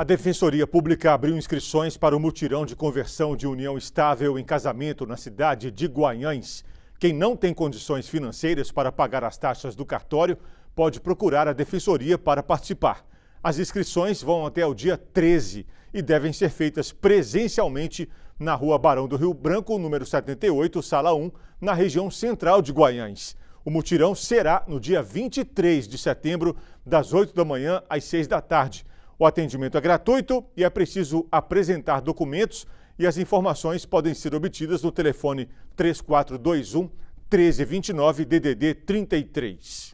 A Defensoria Pública abriu inscrições para o mutirão de conversão de união estável em casamento na cidade de Guanhães. Quem não tem condições financeiras para pagar as taxas do cartório pode procurar a Defensoria para participar. As inscrições vão até o dia 13 e devem ser feitas presencialmente na Rua Barão do Rio Branco, número 78, sala 1, na região central de Guanhães. O mutirão será no dia 23 de setembro, das 8 da manhã às 6 da tarde o atendimento é gratuito e é preciso apresentar documentos e as informações podem ser obtidas no telefone 3421 1329 DDD 33.